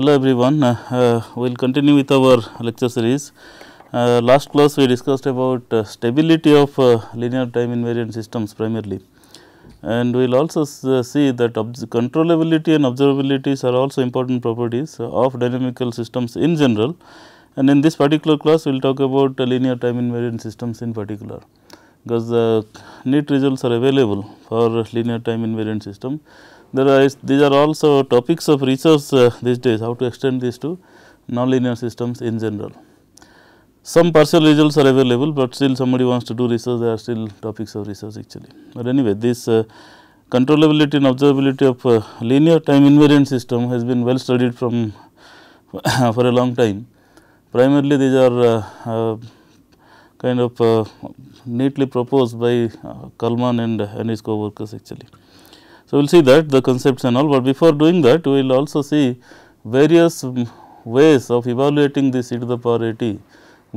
Hello everyone, uh, uh, we will continue with our lecture series. Uh, last class we discussed about uh, stability of uh, linear time invariant systems primarily and we will also uh, see that controllability and observabilities are also important properties of dynamical systems in general and in this particular class we will talk about linear time invariant systems in particular because the neat results are available for linear time invariant system there are these are also topics of research uh, these days how to extend these to nonlinear systems in general. Some partial results are available, but still somebody wants to do research there are still topics of research actually. But anyway this uh, controllability and observability of uh, linear time invariant system has been well studied from for a long time. Primarily these are uh, uh, kind of uh, neatly proposed by Kalman and, and his co-workers actually. So, we will see that the concepts and all, but before doing that we will also see various ways of evaluating this e to the power a t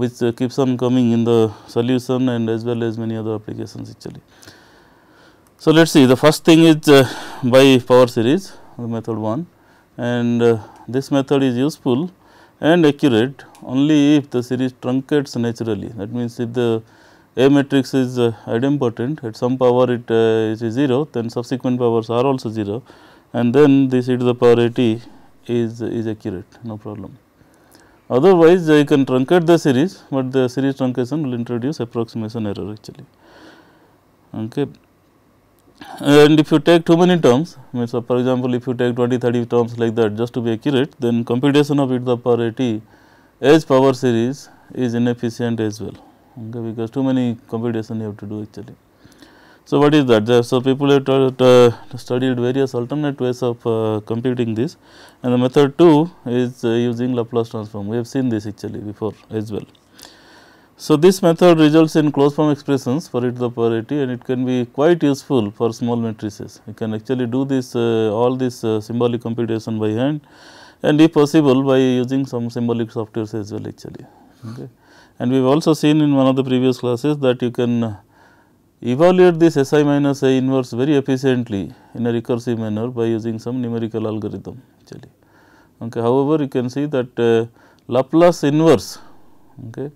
which uh, keeps on coming in the solution and as well as many other applications actually. So, let us see the first thing is uh, by power series the method 1 and uh, this method is useful and accurate only if the series truncates naturally that means if the a matrix is uh, idempotent at some power it uh, is 0 then subsequent powers are also 0 and then this e to the power at is, is accurate no problem. Otherwise, I can truncate the series, but the series truncation will introduce approximation error actually. Okay. And if you take too many terms so uh, for example, if you take 20 30 terms like that just to be accurate then computation of e to the power at as power series is inefficient as well okay, because too many computation you have to do actually. So, what is that? So, people have studied various alternate ways of uh, computing this and the method 2 is uh, using Laplace transform. We have seen this actually before as well. So, this method results in closed form expressions for its the polarity and it can be quite useful for small matrices. You can actually do this uh, all this uh, symbolic computation by hand and if possible by using some symbolic softwares as well actually. Okay and we have also seen in one of the previous classes that you can uh, evaluate this S i minus a inverse very efficiently in a recursive manner by using some numerical algorithm actually. Okay. However, you can see that uh, Laplace inverse okay,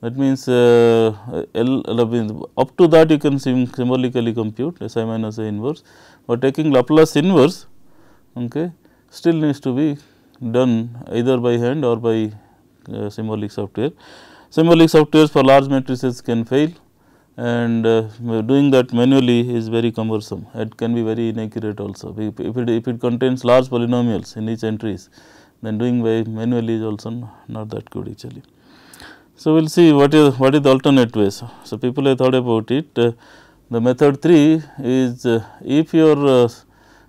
that means uh, L, L means up to that you can symbolically compute S i minus a inverse, but taking Laplace inverse okay, still needs to be done either by hand or by uh, symbolic software. Symbolic softwares for large matrices can fail and uh, doing that manually is very cumbersome. It can be very inaccurate also. If, it, if it contains large polynomials in each entries, then doing by manually is also not that good actually. So, we will see what is what is the alternate ways. So, people have thought about it. Uh, the method 3 is uh, if your uh,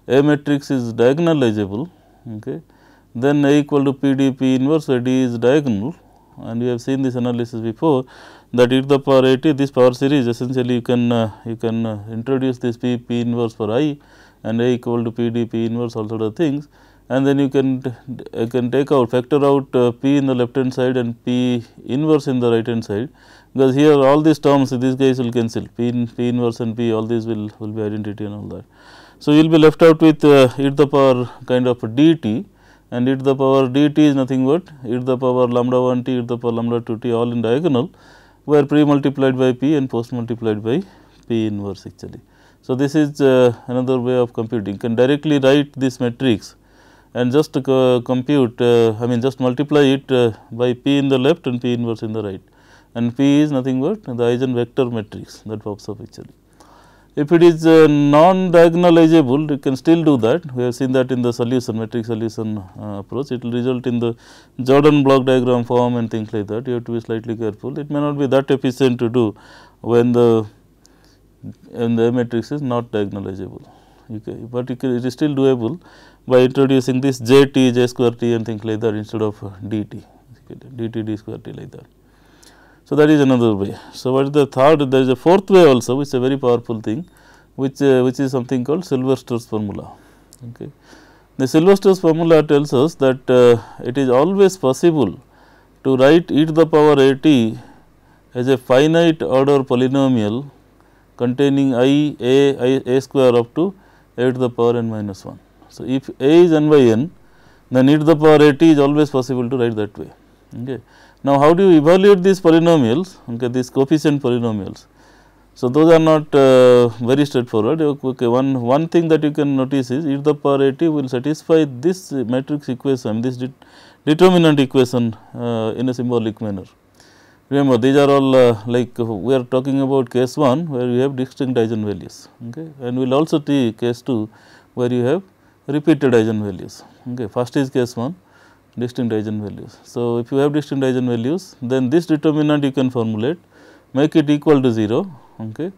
A matrix is diagonalizable, okay, then A equal to PDP inverse, where D is diagonal and we have seen this analysis before that e to the power 80 this power series essentially you can uh, you can uh, introduce this p p inverse for i and a equal to p d p inverse all sort of things and then you can you can take out factor out uh, p in the left hand side and p inverse in the right hand side because here all these terms these guys will cancel p, in, p inverse and p all these will will be identity and all that. So, you will be left out with uh, e to the power kind of d t and e to the power dt is nothing but e to the power lambda 1 t, e to the power lambda 2 t all in diagonal where pre multiplied by p and post multiplied by p inverse actually. So, this is uh, another way of computing can directly write this matrix and just uh, compute uh, I mean just multiply it uh, by p in the left and p inverse in the right and p is nothing but the eigen vector matrix that pops up actually. If it is uh, non-diagonalizable, you can still do that. We have seen that in the solution, matrix solution uh, approach. It will result in the Jordan block diagram form and things like that. You have to be slightly careful. It may not be that efficient to do when the when the matrix is not diagonalizable. Okay. But can, it is still doable by introducing this J t, J square t and things like that instead of d t, d t, d square t like that. So, that is another way. So, what is the third? There is a fourth way also which is a very powerful thing which, uh, which is something called Silverstone's formula. Okay. The Silverstone's formula tells us that uh, it is always possible to write e to the power a t as a finite order polynomial containing i a i a square up to a to the power n minus 1. So, if a is n by n then e to the power a t is always possible to write that way. Okay. Now, how do you evaluate these polynomials, okay, these coefficient polynomials? So, those are not uh, very straightforward. Okay, one, one thing that you can notice is e to the power will satisfy this matrix equation, this det determinant equation uh, in a symbolic manner. Remember, these are all uh, like we are talking about case 1 where you have distinct eigenvalues okay, and we will also see case 2 where you have repeated eigenvalues. Okay. First is case 1 distinct eigenvalues. So, if you have distinct eigenvalues then this determinant you can formulate make it equal to 0 okay.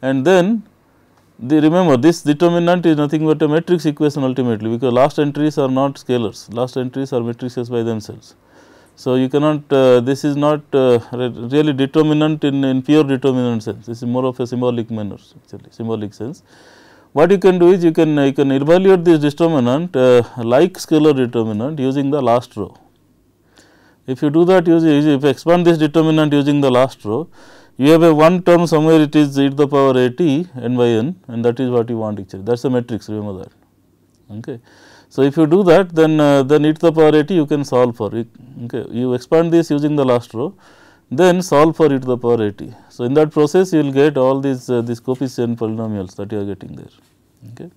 and then the remember this determinant is nothing but a matrix equation ultimately because last entries are not scalars last entries are matrices by themselves. So, you cannot uh, this is not uh, really determinant in, in pure determinant sense this is more of a symbolic manner actually symbolic sense what you can do is you can uh, you can evaluate this determinant uh, like scalar determinant using the last row. If you do that using if you expand this determinant using the last row, you have a one term somewhere it is e to the power a t n by n and that is what you want actually that is a matrix remember that. Okay. So, if you do that then uh, then e to the power a t you can solve for it. Okay. You expand this using the last row then solve for e to the power 80. So, in that process you will get all these uh, these coefficient polynomials that you are getting there. Okay.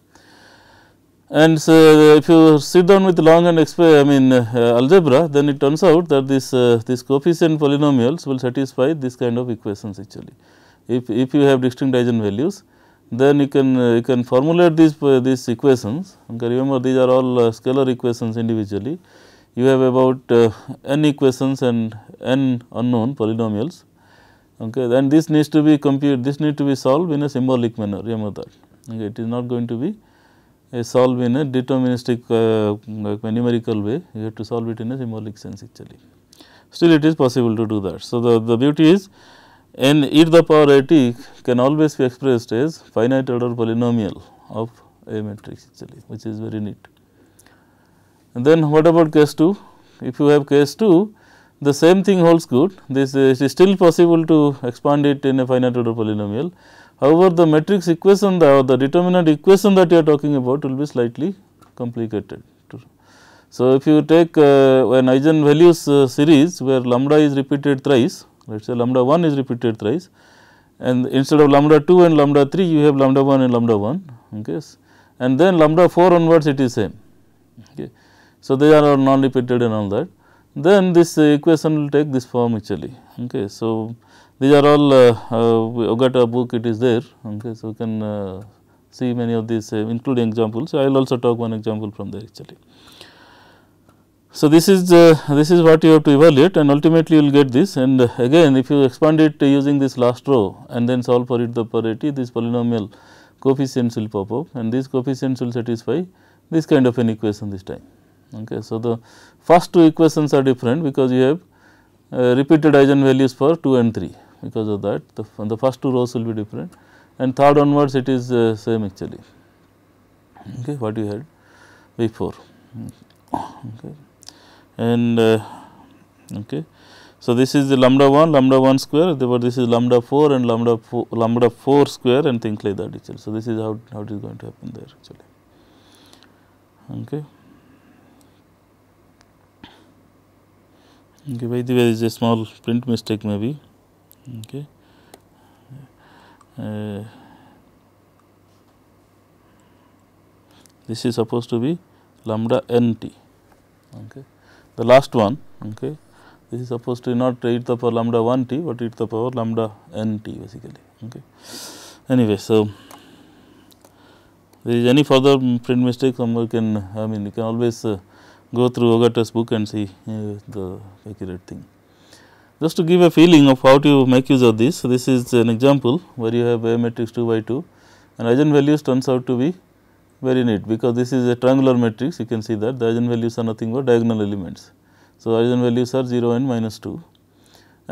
And so, if you sit down with long and I mean uh, algebra then it turns out that this uh, this coefficient polynomials will satisfy this kind of equations actually. If, if you have distinct eigenvalues then you can uh, you can formulate these uh, these equations okay, remember these are all uh, scalar equations individually you have about uh, n equations and n unknown polynomials okay then this needs to be compute this need to be solved in a symbolic manner remember that okay. it is not going to be a solve in a deterministic uh, numerical way you have to solve it in a symbolic sense actually still it is possible to do that so the the beauty is n e to the power at can always be expressed as finite order polynomial of a matrix actually which is very neat then what about case 2? If you have case 2, the same thing holds good. This is still possible to expand it in a finite order polynomial. However, the matrix equation the, or the determinant equation that you are talking about will be slightly complicated. So, if you take uh, an eigenvalues uh, series where lambda is repeated thrice, let us say lambda 1 is repeated thrice and instead of lambda 2 and lambda 3 you have lambda 1 and lambda 1 okay, and then lambda 4 onwards it is same. Okay. So, they are non repeated and all that then this equation will take this form actually. Okay. So, these are all uh, uh, Ogata book it is there. Okay. So, you can uh, see many of these uh, including examples. So, I will also talk one example from there actually. So, this is uh, this is what you have to evaluate and ultimately you will get this and uh, again if you expand it using this last row and then solve for it the parity this polynomial coefficients will pop up and these coefficients will satisfy this kind of an equation this time. Okay. So, the first two equations are different because you have uh, repeated eigenvalues for 2 and 3 because of that the, the first two rows will be different and third onwards it is uh, same actually okay, what you had before. Okay. And uh, okay. So, this is the lambda 1, lambda 1 square, Therefore, this is lambda 4 and lambda 4, lambda 4 square and things like that actually. So, this is how, how it is going to happen there actually. Okay. okay by the way there is a small print mistake maybe okay uh, this is supposed to be lambda n t okay the last one okay this is supposed to be not e to the power lambda 1 t but e to the power lambda n t basically okay anyway so there is any further print mistake somewhere can I mean you can always uh, go through Ogata's book and see uh, the accurate thing. Just to give a feeling of how to make use of this, this is an example where you have a matrix 2 by 2 and eigenvalues turns out to be very neat because this is a triangular matrix you can see that the eigenvalues are nothing but diagonal elements. So, eigenvalues are 0 and minus 2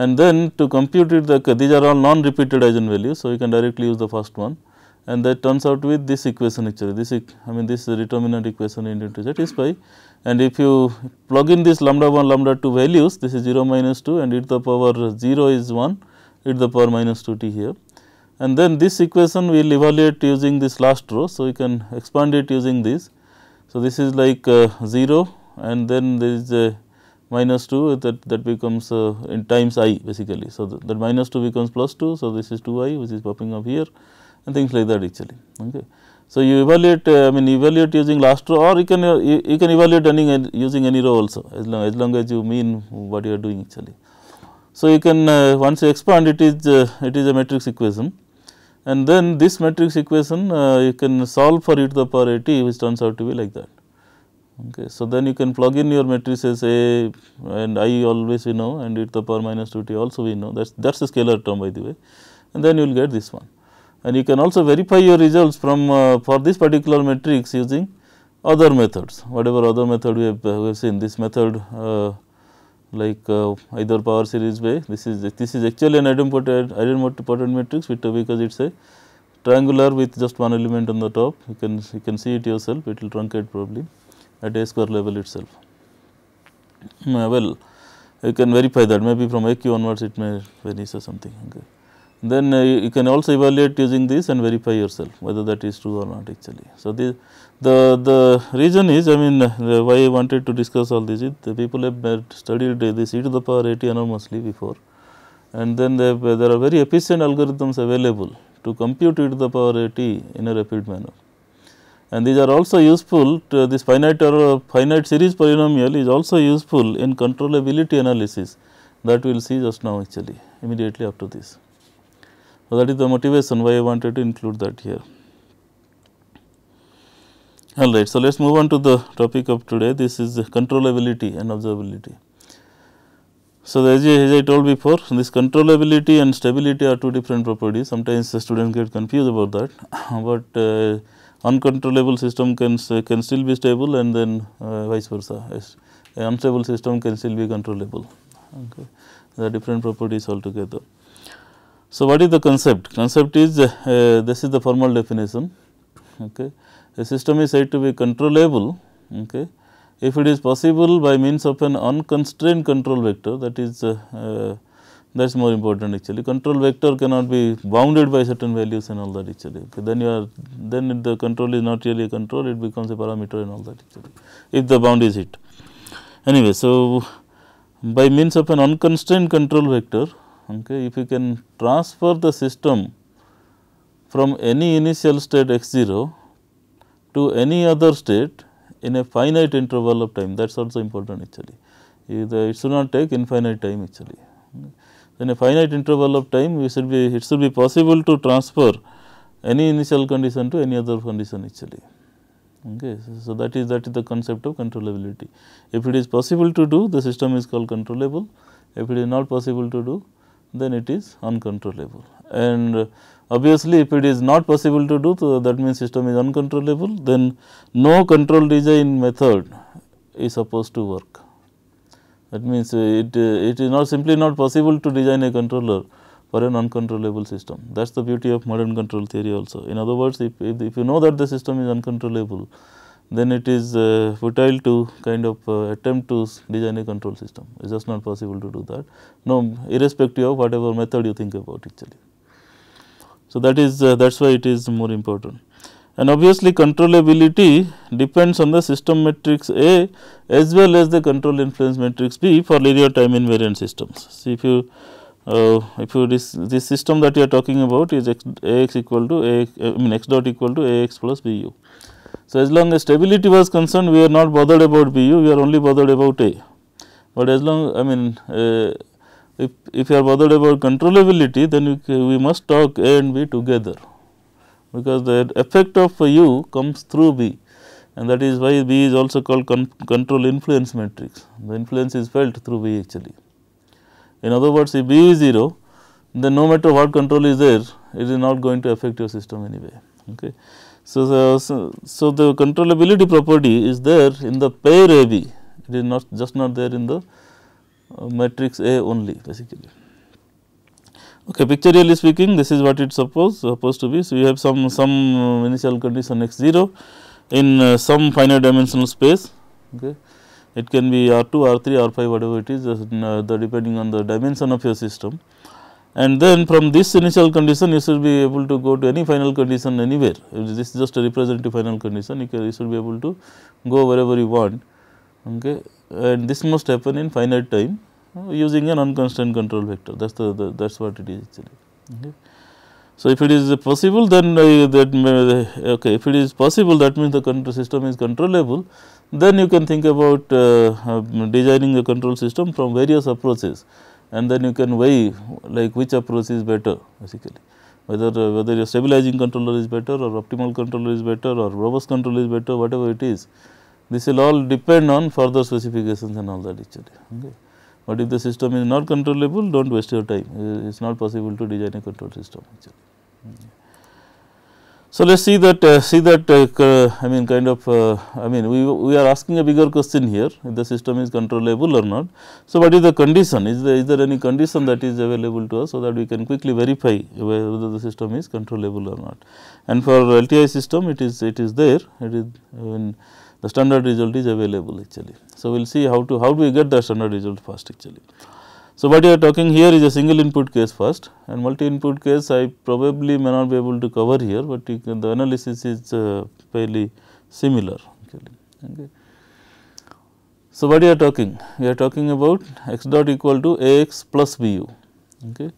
and then to compute it the, these are all non-repeated eigenvalues. So, you can directly use the first one and that turns out with this equation actually this I mean this determinant equation in integer is by and if you plug in this lambda 1 lambda 2 values this is 0 minus 2 and e to the power 0 is 1 e to the power minus 2 t here and then this equation we will evaluate using this last row. So, we can expand it using this. So, this is like uh, 0 and then there is a minus 2 that, that becomes uh, in times i basically. So, that minus 2 becomes plus 2. So, this is 2 i which is popping up here and things like that actually. Okay. So, you evaluate uh, I mean evaluate using last row or you can uh, you, you can evaluate any using any row also as long as long as you mean what you are doing actually. So, you can uh, once you expand it is uh, it is a matrix equation and then this matrix equation uh, you can solve for e to the power at which turns out to be like that. Okay. So, then you can plug in your matrices A and I always we know and e to the power minus 2t also we know that is that is a scalar term by the way and then you will get this one and you can also verify your results from uh, for this particular matrix using other methods whatever other method we have, we have seen this method uh, like uh, either power series way this is this is actually an idempotent idempotent matrix because it is a triangular with just one element on the top you can you can see it yourself it will truncate probably at a square level itself mm, well you can verify that maybe from aq onwards it may vanish or something okay then uh, you can also evaluate using this and verify yourself whether that is true or not actually. So, the the, the reason is I mean why I wanted to discuss all this is the people have studied uh, this e to the power at enormously before and then have, there are very efficient algorithms available to compute e to the power at in a rapid manner. And these are also useful to this finite or finite series polynomial is also useful in controllability analysis that we will see just now actually immediately after this. So, that is the motivation why I wanted to include that here. All right. So, let us move on to the topic of today. This is controllability and observability. So, as, I told before, this controllability and stability are two different properties. Sometimes the students get confused about that, but uh, uncontrollable system can uh, can still be stable and then uh, vice versa. Yes. An unstable system can still be controllable. Okay. are different properties altogether. So, what is the concept? Concept is uh, this is the formal definition. Okay. A system is said to be controllable okay, if it is possible by means of an unconstrained control vector that is uh, uh that is more important actually control vector cannot be bounded by certain values and all that actually okay. then you are then the control is not really a control it becomes a parameter and all that actually if the bound is hit anyway so by means of an unconstrained control vector okay. if you can transfer the system from any initial state x 0 to any other state in a finite interval of time that is also important actually. Uh, it should not take infinite time actually. In a finite interval of time we should be it should be possible to transfer any initial condition to any other condition actually. Okay. So, that is that is the concept of controllability. If it is possible to do the system is called controllable, if it is not possible to do then it is uncontrollable. And uh, obviously, if it is not possible to do so that means system is uncontrollable, then no control design method is supposed to work. That means, uh, it, uh, it is not simply not possible to design a controller for an uncontrollable system. That is the beauty of modern control theory also. In other words, if, if, if you know that the system is uncontrollable, then it is uh, futile to kind of uh, attempt to design a control system. It is just not possible to do that, no irrespective of whatever method you think about actually. So, that is uh, that is why it is more important. And obviously, controllability depends on the system matrix A as well as the control influence matrix B for linear time invariant systems. See if you uh, if you this, this system that you are talking about is x, ax equal to A, I mean x dot equal to ax plus bu. So, as long as stability was concerned we are not bothered about B u, we are only bothered about A. But as long I mean uh, if, if you are bothered about controllability then you, we must talk A and B together because the effect of u comes through B and that is why B is also called con control influence matrix. The influence is felt through B actually. In other words, if B is 0, then no matter what control is there, it is not going to affect your system anyway. Okay. So, the, so, so the controllability property is there in the pair A B, it is not just not there in the uh, matrix A only basically. Okay, pictorially speaking this is what it suppose supposed to be. So, you have some some uh, initial condition x 0 in uh, some finite dimensional space. Okay. It can be R 2, R 3, R 5 whatever it is uh, the depending on the dimension of your system and then from this initial condition you should be able to go to any final condition anywhere. If this is just a representative final condition you, can, you should be able to go wherever you want okay. and this must happen in finite time uh, using an unconstrained control vector that is the, the that is what it is actually. Okay. So, if it is possible then uh, that may, uh, okay if it is possible that means the control system is controllable then you can think about uh, uh, designing the control system from various approaches and then you can weigh like which approach is better basically whether uh, whether your stabilizing controller is better or optimal controller is better or robust controller is better whatever it is this will all depend on further specifications and all that actually okay. but if the system is not controllable don't waste your time it is not possible to design a control system actually. Okay. Hmm. So, let us see that uh, see that uh, I mean kind of uh, I mean we, we are asking a bigger question here if the system is controllable or not. So, what is the condition is there is there any condition that is available to us so that we can quickly verify whether the system is controllable or not and for LTI system it is it is there it is I mean, the standard result is available actually. So, we will see how to how do we get the standard result first actually. So, what you are talking here is a single input case first and multi input case I probably may not be able to cover here, but can, the analysis is uh, fairly similar. Okay. So, what you are talking? We are talking about x dot equal to a x plus b u. Okay.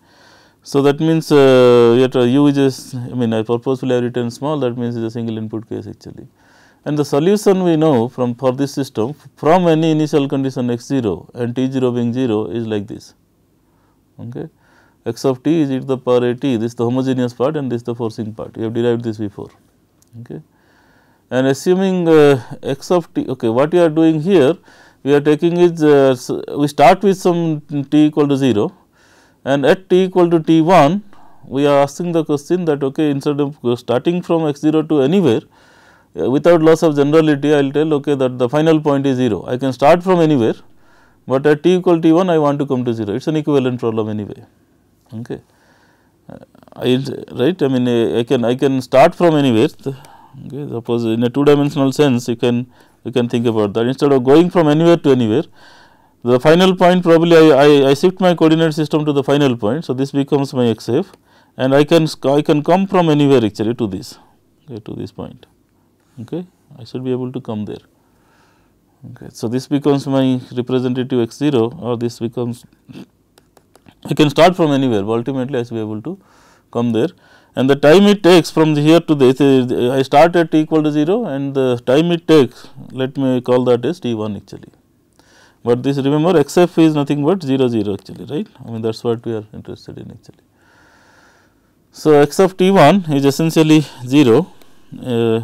So, that means uh, uh u is I mean I purposefully have written small that means it is a single input case actually and the solution we know from for this system from any initial condition x 0 and t 0 being 0 is like this. Okay. x of t is e to the power a t this is the homogeneous part and this is the forcing part we have derived this before. Okay. And assuming uh, x of t okay, what we are doing here we are taking is uh, so we start with some t equal to 0 and at t equal to t 1 we are asking the question that okay instead of starting from x 0 to anywhere uh, without loss of generality I will tell okay that the final point is 0. I can start from anywhere, but at t equal t 1 I want to come to 0, it is an equivalent problem anyway. Okay. Uh, I right I mean uh, I can I can start from anywhere okay, suppose in a two dimensional sense you can you can think about that instead of going from anywhere to anywhere the final point probably I, I, I shift my coordinate system to the final point. So, this becomes my x f and I can I can come from anywhere actually to this okay, to this point okay I should be able to come there. Okay. So, this becomes my representative x 0 or this becomes I can start from anywhere but ultimately I should be able to come there and the time it takes from here to this I start at t equal to 0 and the time it takes let me call that as t 1 actually. But this remember xf is nothing but 0 0 actually right I mean that is what we are interested in actually. So, x of t 1 is essentially 0 uh,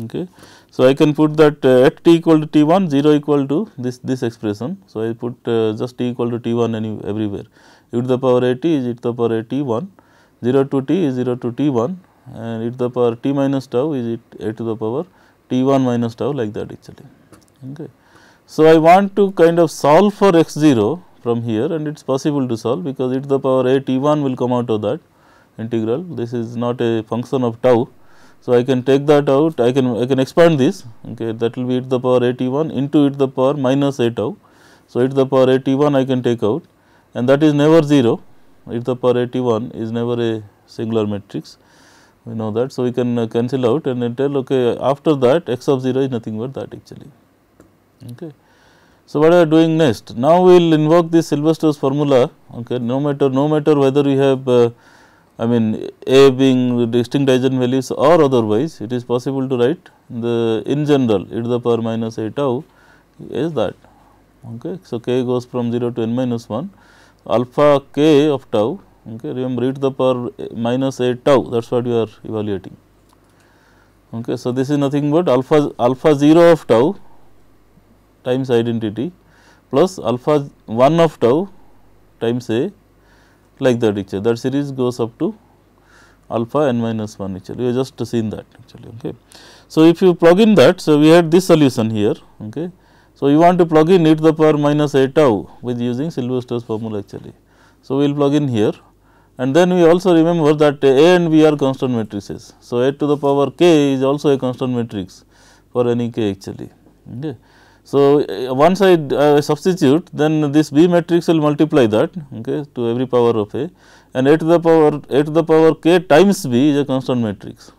Okay. So, I can put that at uh, t equal to t 1 0 equal to this this expression. So, I put uh, just t equal to t 1 any, everywhere e to the power a t is e to the power a t 1 0 to t is 0 to t 1 and e to the power t minus tau is it a to the power t 1 minus tau like that actually. Okay. So, I want to kind of solve for x 0 from here and it is possible to solve because e to the power a t 1 will come out of that integral this is not a function of tau so, I can take that out, I can I can expand this, okay, that will be e to the power 81 into e to the power minus 8 tau. So, e to the power 81 I can take out and that is never 0, e to the power 81 is never a singular matrix, we know that. So, we can uh, cancel out and then tell okay, after that x of 0 is nothing but that actually. Okay. So, what are we doing next? Now, we will invoke this Sylvester's formula, okay, no matter no matter whether we have uh, I mean A being distinct eigenvalues or otherwise it is possible to write the in general e to the power minus a tau is that. Okay. So, k goes from 0 to n minus 1 alpha k of tau okay, remember e to the power minus a tau that is what you are evaluating. Okay. So, this is nothing but alpha alpha 0 of tau times identity plus alpha 1 of tau times a like that actually that series goes up to alpha n minus 1 actually we have just seen that actually. Okay. So, if you plug in that so we had this solution here. Okay. So, you want to plug in e to the power minus a tau with using Sylvester's formula actually. So, we will plug in here and then we also remember that A and B are constant matrices. So, A to the power k is also a constant matrix for any k actually. Okay. So, uh, once I substitute then this B matrix will multiply that okay, to every power of A and A to the power A to the power k times B is a constant matrix.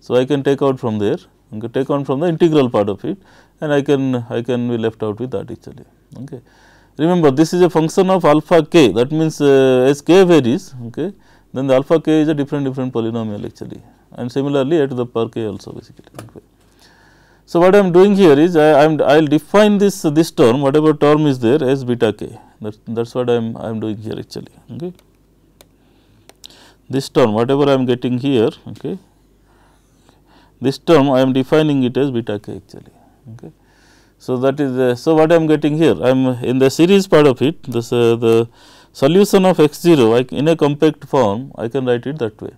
So, I can take out from there okay, take on from the integral part of it and I can I can be left out with that actually. Okay. Remember this is a function of alpha k that means uh, as k varies okay, then the alpha k is a different different polynomial actually and similarly A to the power k also basically. Okay. So, what I am doing here is I am I will define this this term whatever term is there as beta k that is what I am I am doing here actually. Okay. This term whatever I am getting here okay, this term I am defining it as beta k actually. Okay. So, that is so what I am getting here I am in the series part of it this uh, the solution of x 0 in a compact form I can write it that way.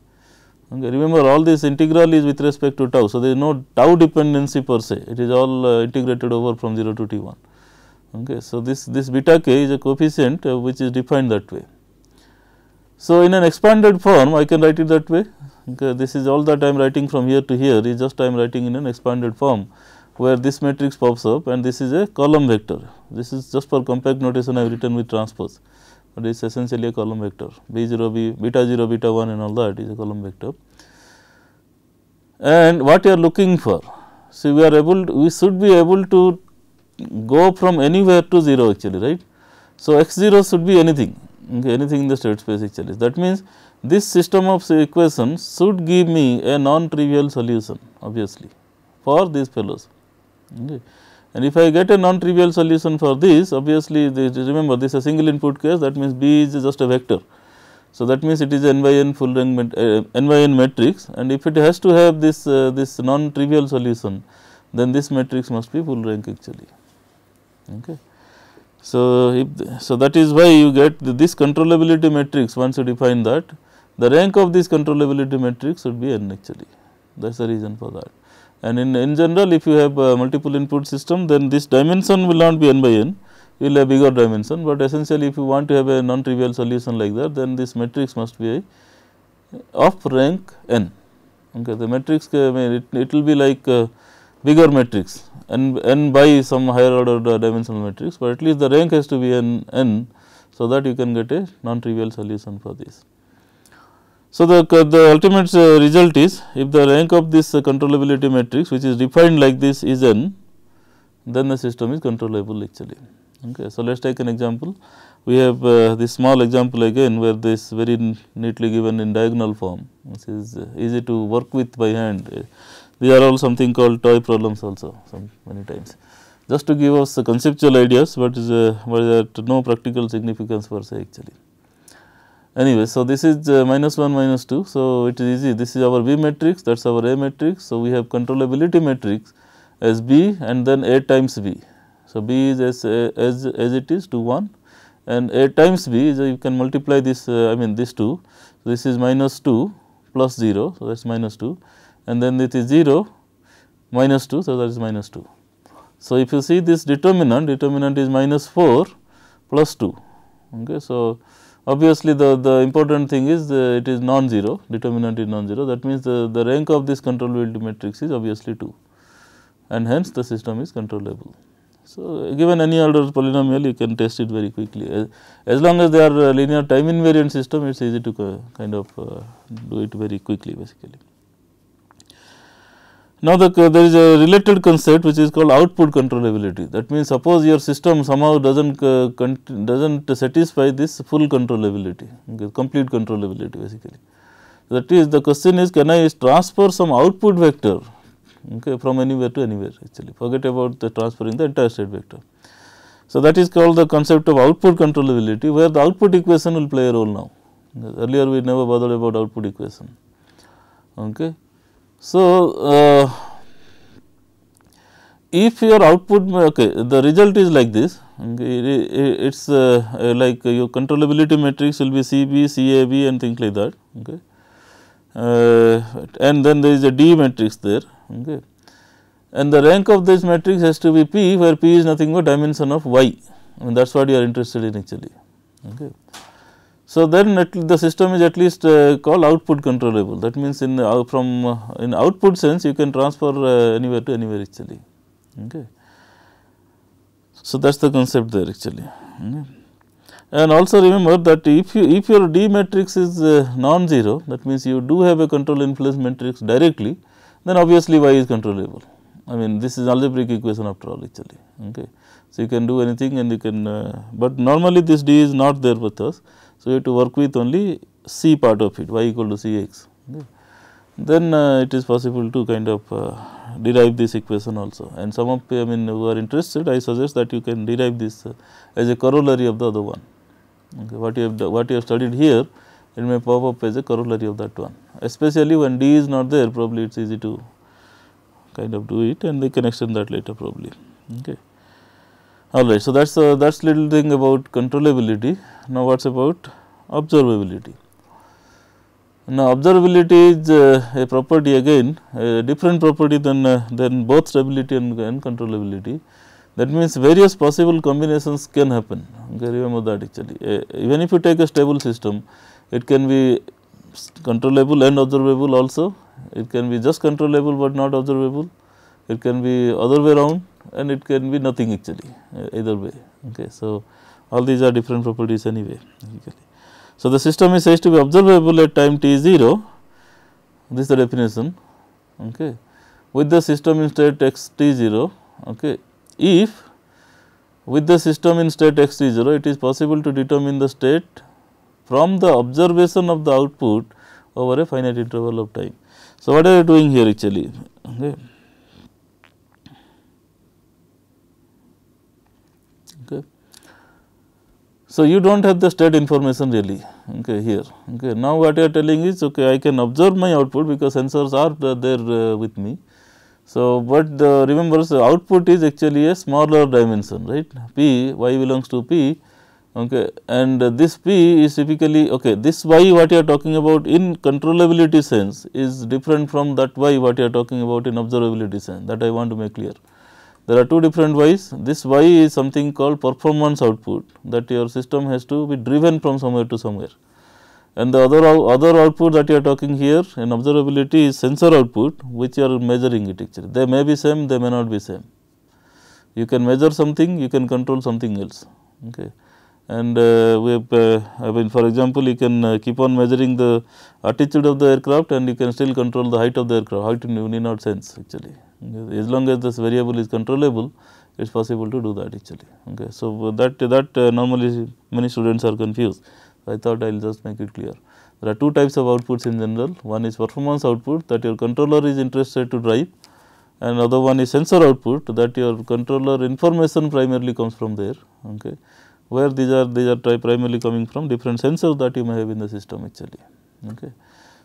Okay. Remember all this integral is with respect to tau. So, there is no tau dependency per se, it is all uh, integrated over from 0 to t 1. Okay. So, this, this beta k is a coefficient uh, which is defined that way. So, in an expanded form I can write it that way. Okay. This is all that I am writing from here to here is just I am writing in an expanded form where this matrix pops up and this is a column vector. This is just for compact notation I have written with transpose but it is essentially a column vector b 0 b beta 0 beta 1 and all that is a column vector. And what you are looking for? So, we are able to, we should be able to go from anywhere to 0 actually right. So, x 0 should be anything okay, anything in the state space actually that means, this system of equations should give me a non trivial solution obviously for these fellows. Okay. And if I get a non-trivial solution for this obviously this, remember this is a single input case that means B is just a vector. So, that means it is n by n full rank uh, n by n matrix and if it has to have this, uh, this non-trivial solution then this matrix must be full rank actually. Okay. So, if so that is why you get this controllability matrix once you define that the rank of this controllability matrix should be n actually that is the reason for that. And in, in general if you have a uh, multiple input system then this dimension will not be n by n, you will have bigger dimension, but essentially if you want to have a non-trivial solution like that then this matrix must be a of rank n. Okay, the matrix uh, it, it will be like bigger matrix n, n by some higher order dimensional matrix, but at least the rank has to be n, n so that you can get a non-trivial solution for this. So, the, the ultimate uh, result is if the rank of this uh, controllability matrix which is defined like this is n, then the system is controllable actually. Okay. So, let us take an example. We have uh, this small example again where this very neatly given in diagonal form, This is uh, easy to work with by hand. These are all something called toy problems also some many times. Just to give us conceptual ideas, but, is, uh, but there no practical significance per se actually. Anyway, so this is uh, minus 1 minus 2. So, it is easy this is our B matrix that is our A matrix. So, we have controllability matrix as B and then A times B. So, B is as, as, as it is 2 1 and A times B is you can multiply this uh, I mean this 2. So, this is minus 2 plus 0. So, that is minus 2 and then it is 0 minus 2. So, that is minus 2. So, if you see this determinant, determinant is minus 4 plus 2. Okay. So, obviously the, the important thing is the, uh, it is non-zero, determinant is non-zero that means the, the rank of this controllability matrix is obviously 2 and hence the system is controllable. So, given any order polynomial you can test it very quickly as, as long as they are uh, linear time invariant system it is easy to uh, kind of uh, do it very quickly basically. Now, the, uh, there is a related concept which is called output controllability that means suppose your system somehow does uh, not does not satisfy this full controllability complete controllability basically. That is the question is can I transfer some output vector okay, from anywhere to anywhere actually forget about the transferring the entire state vector. So, that is called the concept of output controllability where the output equation will play a role now. Earlier we never bothered about output equation. Okay. So, uh, if your output okay the result is like this okay, it is uh, uh, like your controllability matrix will be CB, CAB and things like that okay. Uh, and then there is a D matrix there okay. and the rank of this matrix has to be P where P is nothing but dimension of y. and that is what you are interested in actually okay. So, then the system is at least uh, called output controllable that means in uh, from uh, in output sense you can transfer uh, anywhere to anywhere actually. Okay. So, that is the concept there actually. Okay. And also remember that if you if your D matrix is uh, non-zero that means you do have a control influence matrix directly then obviously Y is controllable. I mean this is algebraic equation after all actually. Okay. So, you can do anything and you can uh, but normally this D is not there with us so, you have to work with only C part of it y equal to C x. Then uh, it is possible to kind of uh, derive this equation also and some of I mean who are interested I suggest that you can derive this uh, as a corollary of the other one. Okay. What you have what you have studied here it may pop up as a corollary of that one especially when d is not there probably it is easy to kind of do it and they can extend that later probably. Okay. All right. So, that is uh, that is little thing about controllability. Now, what is about observability. Now, observability is uh, a property again a different property than, uh, than both stability and, and, controllability. That means, various possible combinations can happen okay, remember that actually uh, even if you take a stable system it can be controllable and observable also it can be just controllable but not observable it can be other way around and it can be nothing actually uh, either way. Okay. So, all these are different properties anyway. So, the system is says to be observable at time t 0 this is the definition okay, with the system in state x t 0 okay, if with the system in state x t 0 it is possible to determine the state from the observation of the output over a finite interval of time. So, what are you doing here actually? Okay. So, you do not have the state information really okay, here. Okay. Now, what you are telling is okay, I can observe my output because sensors are there uh, with me. So, but the remember so output is actually a smaller dimension right p y belongs to p okay, and this p is typically okay, this y what you are talking about in controllability sense is different from that y what you are talking about in observability sense that I want to make clear. There are two different Y's. This Y is something called performance output that your system has to be driven from somewhere to somewhere. And the other, other output that you are talking here in observability is sensor output which you are measuring it actually. They may be same, they may not be same. You can measure something, you can control something else. Okay and uh, we have, uh, I mean for example, you can uh, keep on measuring the attitude of the aircraft and you can still control the height of the aircraft, height you need not sense actually. As long as this variable is controllable, it is possible to do that actually. Okay. So, that that uh, normally many students are confused. I thought I will just make it clear. There are two types of outputs in general. One is performance output that your controller is interested to drive and other one is sensor output that your controller information primarily comes from there. Okay. Where these are these are primarily coming from different sensors that you may have in the system actually. Okay.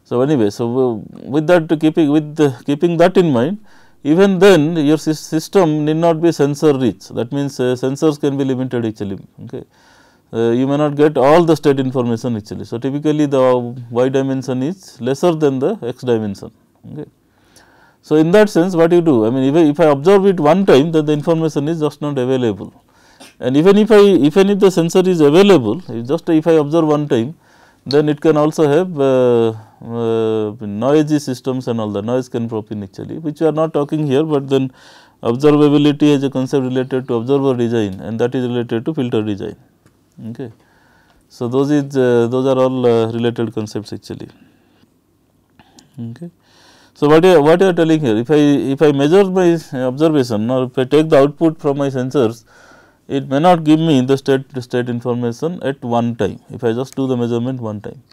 So, anyway, so uh, with that keeping with the, keeping that in mind, even then your system need not be sensor rich that means uh, sensors can be limited actually okay. Uh, you may not get all the state information actually. So, typically the y dimension is lesser than the x dimension. Okay. So, in that sense what you do I mean if I, if I observe it one time then the information is just not available and even if I even if the sensor is available if just if I observe one time then it can also have uh, uh, noisy systems and all the noise can propin actually which we are not talking here, but then observability is a concept related to observer design and that is related to filter design. Okay. So, those is uh, those are all uh, related concepts actually. Okay. So, what you, what you are telling here if I if I measure my observation or if I take the output from my sensors it may not give me the state state information at one time if I just do the measurement one time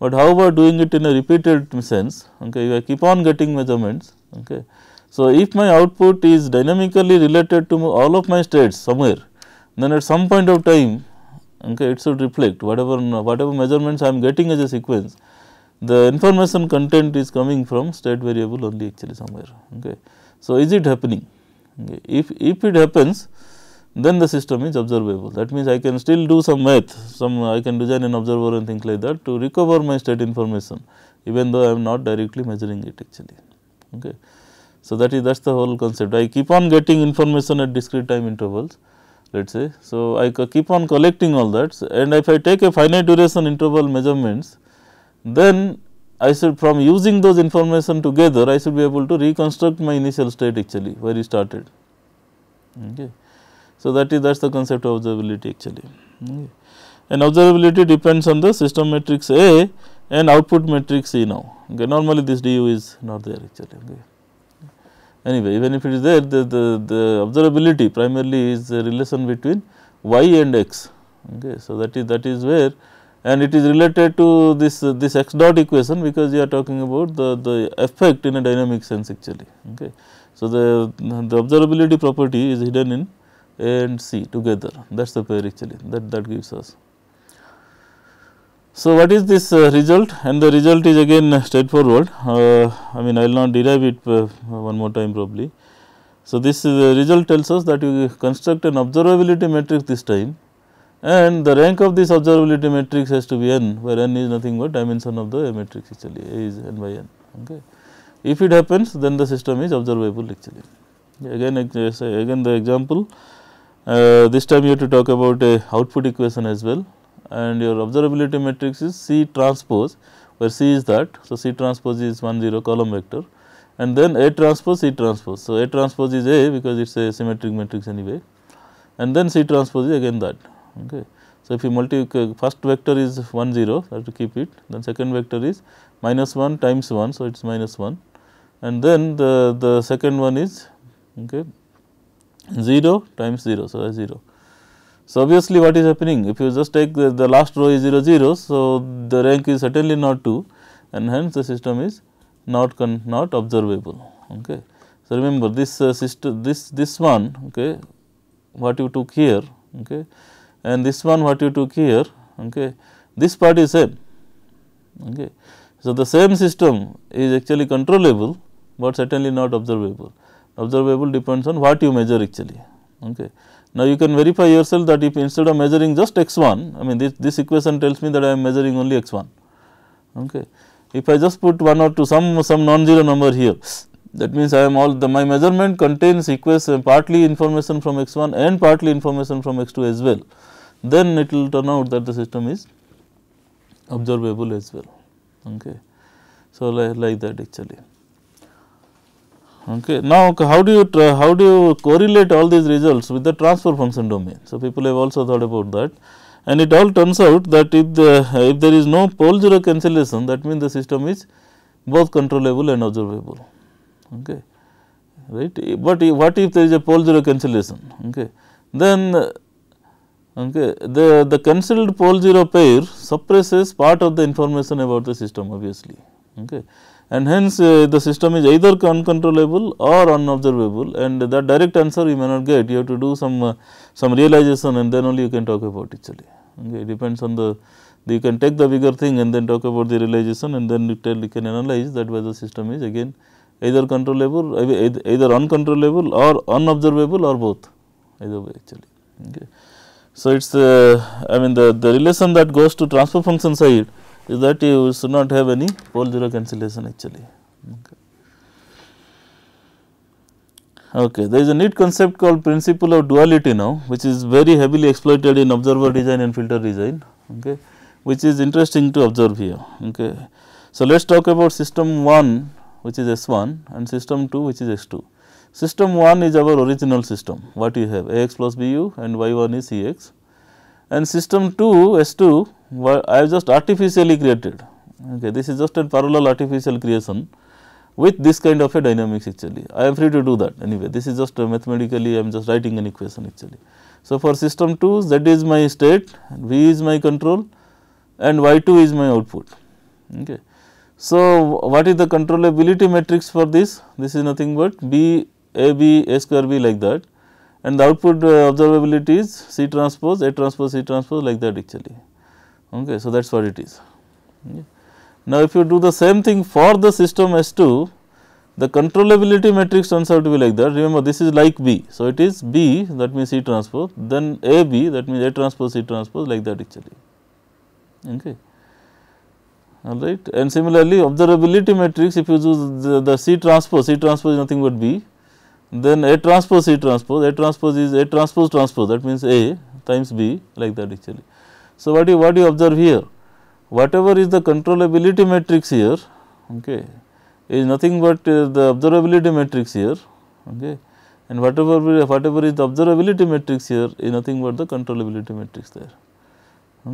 but how about doing it in a repeated sense okay I keep on getting measurements okay. So, if my output is dynamically related to all of my states somewhere then at some point of time okay, it should reflect whatever whatever measurements I am getting as a sequence the information content is coming from state variable only actually somewhere. Okay. So, is it happening? Okay. If, if it happens then the system is observable. That means, I can still do some math, some I can design an observer and things like that to recover my state information even though I am not directly measuring it actually. Okay. So, that is that is the whole concept. I keep on getting information at discrete time intervals let us say. So, I keep on collecting all that and if I take a finite duration interval measurements then I should from using those information together I should be able to reconstruct my initial state actually where you started. Okay. So, that is that is the concept of observability actually. Okay. And observability depends on the system matrix A and output matrix E now. Okay. Normally, this du is not there actually. Okay. Anyway, even if it is there, the, the, the observability primarily is the relation between y and x. Okay. So, that is that is where and it is related to this uh, this x dot equation because you are talking about the, the effect in a dynamic sense actually. Okay. So, the, the observability property is hidden in and C together that is the pair actually that, that gives us. So, what is this uh, result and the result is again straightforward uh, I mean I will not derive it uh, one more time probably. So, this uh, result tells us that you construct an observability matrix this time and the rank of this observability matrix has to be n where n is nothing but dimension of the matrix actually A is n by n. Okay. If it happens then the system is observable actually again uh, again the example uh, this time you have to talk about a uh, output equation as well and your observability matrix is C transpose where C is that. So, C transpose is 1 0 column vector and then A transpose C transpose. So, A transpose is A because it is a symmetric matrix anyway and then C transpose is again that. Okay. So, if you multi uh, first vector is 1 0 have to keep it then second vector is minus 1 times 1. So, it is minus 1 and then the, the second one is okay, 0 times 0. So, 0. So, obviously, what is happening if you just take the, the last row is 0 0. So, the rank is certainly not 2 and hence the system is not con not observable. Okay. So, remember this uh, system this this one okay what you took here okay and this one what you took here okay this part is same okay. So, the same system is actually controllable, but certainly not observable observable depends on what you measure actually. Okay. Now, you can verify yourself that if instead of measuring just x1, I mean this, this equation tells me that I am measuring only x1. Okay. If I just put 1 or 2 some some non-zero number here, that means I am all the my measurement contains equation uh, partly information from x1 and partly information from x2 as well. Then it will turn out that the system is observable as well. Okay. So, like that actually. Okay. Now, how do you how do you correlate all these results with the transfer function domain? So, people have also thought about that and it all turns out that if the if there is no pole zero cancellation that means the system is both controllable and observable. Okay. Right. But what if there is a pole zero cancellation? Okay. Then okay, the, the cancelled pole zero pair suppresses part of the information about the system obviously. Okay and hence uh, the system is either uncontrollable or unobservable and that direct answer you may not get you have to do some uh, some realization and then only you can talk about actually okay it depends on the, the you can take the bigger thing and then talk about the realization and then you tell you can analyze that whether the system is again either controllable uh, either uncontrollable or unobservable or both either way actually okay so it's uh, i mean the the relation that goes to transfer function side is that you should not have any pole 0 cancellation actually. Okay. Okay, there is a neat concept called principle of duality now, which is very heavily exploited in observer design and filter design, okay, which is interesting to observe here. Okay. So, let us talk about system 1 which is S1 and system 2 which is S2. System 1 is our original system, what you have Ax plus Bu and Y1 is cx and system 2 S2 I have just artificially created. Okay, this is just a parallel artificial creation with this kind of a dynamics actually. I am free to do that anyway. This is just mathematically I am just writing an equation actually. So, for system 2 Z is my state, V is my control and Y 2 is my output. Okay. So, what is the controllability matrix for this? This is nothing but B A B A square B like that and the output uh, observability is C transpose A transpose C transpose like that actually. Okay, so that is what it is. Okay. Now, if you do the same thing for the system S2, the controllability matrix turns out to be like that. Remember, this is like B. So, it is B that means C transpose, then A B that means A transpose C transpose like that actually. Okay. All right. And similarly, observability matrix if you use the, the C transpose, C transpose is nothing but B then A transpose C transpose, A transpose is A transpose transpose that means A times B like that actually. So, what you what you observe here? Whatever is the controllability matrix here okay, is nothing but uh, the observability matrix here okay, and whatever whatever is the observability matrix here is nothing but the controllability matrix there.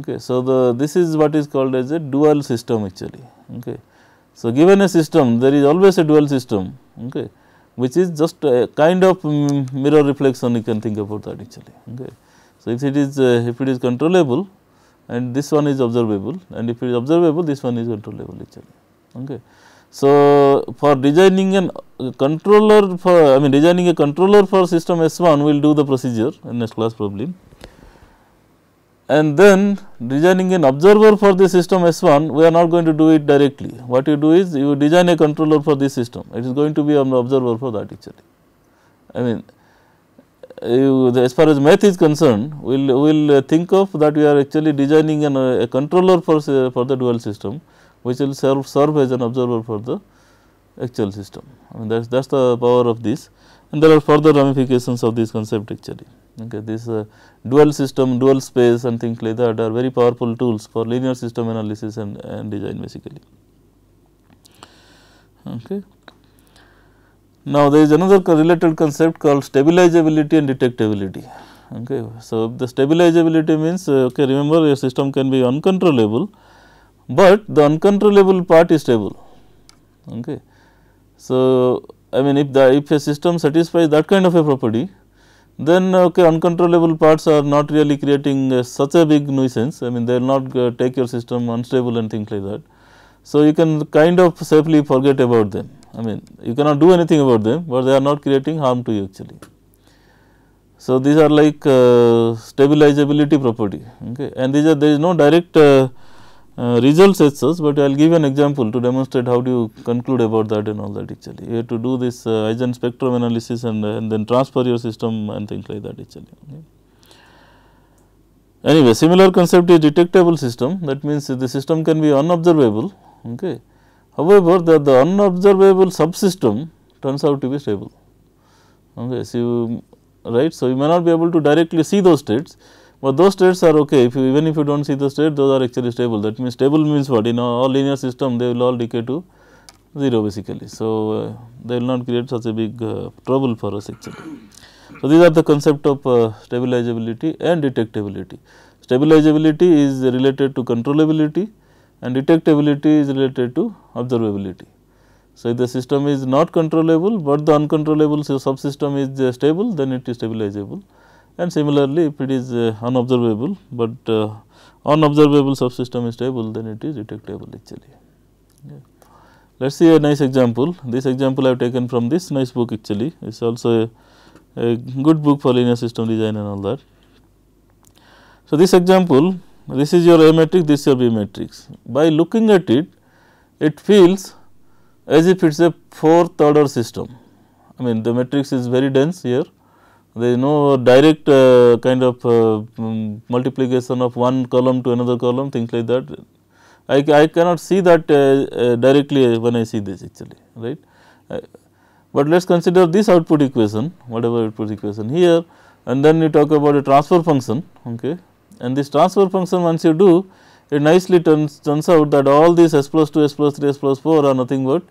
Okay. So, the this is what is called as a dual system actually. Okay. So, given a system there is always a dual system. Okay which is just a kind of um, mirror reflection you can think about that actually. Okay. So, if it is uh, if it is controllable and this one is observable and if it is observable this one is controllable actually. Okay. So, for designing an uh, controller for I mean designing a controller for system S1 we will do the procedure in next class problem and then designing an observer for the system S1 we are not going to do it directly. What you do is you design a controller for this system it is going to be an observer for that actually. I mean you, as far as math is concerned we will we'll, uh, think of that we are actually designing an, uh, a controller for, uh, for the dual system which will serve, serve as an observer for the actual system. I mean that is the power of this and there are further ramifications of this concept actually. Okay. This uh, dual system, dual space and things like that are very powerful tools for linear system analysis and, and design basically. Okay. Now, there is another related concept called stabilizability and detectability. Okay. So, the stabilizability means uh, okay, remember your system can be uncontrollable, but the uncontrollable part is stable. Okay. So, I mean if the if a system satisfies that kind of a property, then okay uncontrollable parts are not really creating uh, such a big nuisance I mean they will not uh, take your system unstable and things like that. So, you can kind of safely forget about them I mean you cannot do anything about them, but they are not creating harm to you actually. So, these are like uh, stabilizability property okay. and these are there is no direct uh, uh, results as such, but I will give an example to demonstrate how do you conclude about that and all that actually. You have to do this uh, Eigen spectrum analysis and, uh, and, then transfer your system and things like that actually. Okay. Anyway, similar concept is detectable system that means the system can be unobservable. Okay. However, the, the unobservable subsystem turns out to be stable. Okay. So, you, right. So, you may not be able to directly see those states, but those states are okay if you, even if you do not see the state those are actually stable that means stable means what in all linear system they will all decay to 0 basically. So, uh, they will not create such a big uh, trouble for us actually. So, these are the concept of uh, stabilizability and detectability. Stabilizability is related to controllability and detectability is related to observability. So, if the system is not controllable, but the uncontrollable subsystem is uh, stable then it is stabilizable and similarly if it is uh, unobservable, but uh, unobservable subsystem is stable then it is detectable actually. Yeah. Let us see a nice example. This example I have taken from this nice book actually, it is also a, a, good book for linear system design and all that. So, this example, this is your A matrix, this is your B matrix. By looking at it, it feels as if it is a fourth order system. I mean the matrix is very dense here there is no direct uh, kind of uh, multiplication of one column to another column things like that. I, I cannot see that uh, uh, directly when I see this actually right. but let us consider this output equation whatever output equation here and then you talk about a transfer function okay and this transfer function once you do it nicely turns, turns out that all these s plus 2 s plus 3 s plus 4 are nothing but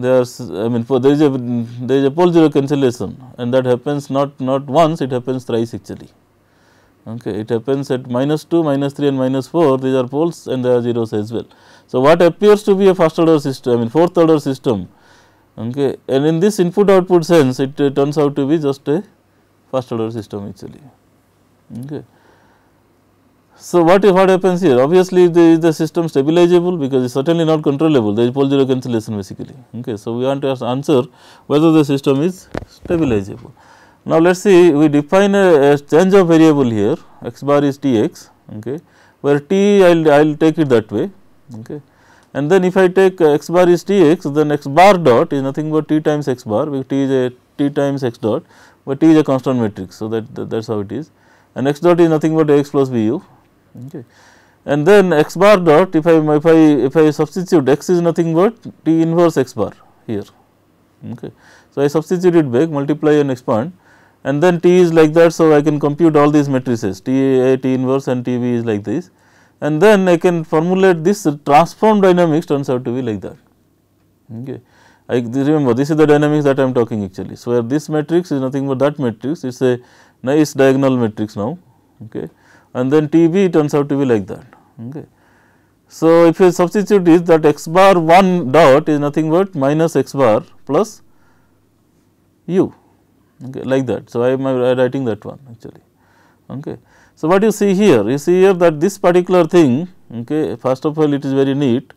there's I mean there is a there is a pole zero cancellation and that happens not not once it happens thrice actually. Okay, it happens at minus 2, minus 3 and minus 4 these are poles and there are zeros as well. So, what appears to be a first order system I mean fourth order system okay, and in this input output sense it uh, turns out to be just a first order system actually. Okay. So, what if what happens here? Obviously, if the, the system stabilizable because it is certainly not controllable, there is pole zero cancellation basically. Okay. So, we want to answer whether the system is stabilizable. Now, let us see we define a, a, change of variable here x bar is t x okay, where t I will I will take it that way okay. and then if I take uh, x bar is t x then x bar dot is nothing but t times x bar because t is a t times x dot but t is a constant matrix. So, that that is how it is and x dot is nothing but x plus b u Okay. And then x bar dot if I if I if I substitute x is nothing but t inverse x bar here. Okay. So, I substitute it back multiply and expand and then t is like that. So, I can compute all these matrices t a, t inverse and t b is like this and then I can formulate this transform dynamics turns out to be like that. Okay. I remember this is the dynamics that I am talking actually. So, where this matrix is nothing but that matrix it is a nice diagonal matrix now okay and then T b turns out to be like that. Okay. So, if you substitute is that x bar 1 dot is nothing but minus x bar plus u okay, like that. So, I am writing that one actually. Okay. So, what you see here? You see here that this particular thing okay, first of all it is very neat